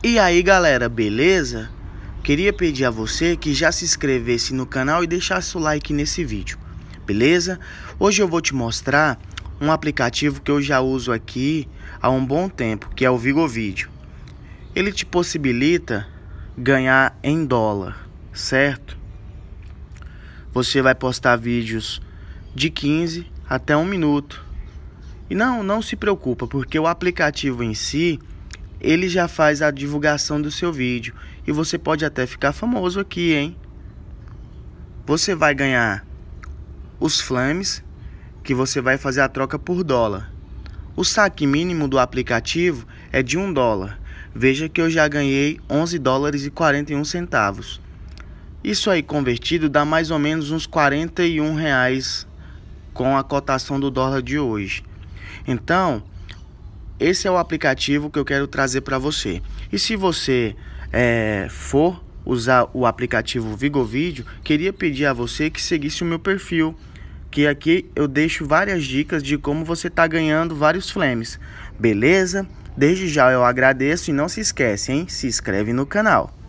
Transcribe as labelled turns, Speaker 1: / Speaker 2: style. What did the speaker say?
Speaker 1: E aí galera, beleza? Queria pedir a você que já se inscrevesse no canal e deixasse o like nesse vídeo, beleza? Hoje eu vou te mostrar um aplicativo que eu já uso aqui há um bom tempo, que é o Vigovídeo. Ele te possibilita ganhar em dólar, certo? Você vai postar vídeos de 15 até um minuto. E não, não se preocupa, porque o aplicativo em si ele já faz a divulgação do seu vídeo. E você pode até ficar famoso aqui, hein? Você vai ganhar os flames, que você vai fazer a troca por dólar. O saque mínimo do aplicativo é de 1 dólar. Veja que eu já ganhei 11 dólares e 41 centavos. Isso aí convertido dá mais ou menos uns 41 reais com a cotação do dólar de hoje. Então, esse é o aplicativo que eu quero trazer para você. E se você é, for usar o aplicativo Vigovídeo, queria pedir a você que seguisse o meu perfil, que aqui eu deixo várias dicas de como você está ganhando vários flames. Beleza? Desde já eu agradeço e não se esquece, hein? Se inscreve no canal.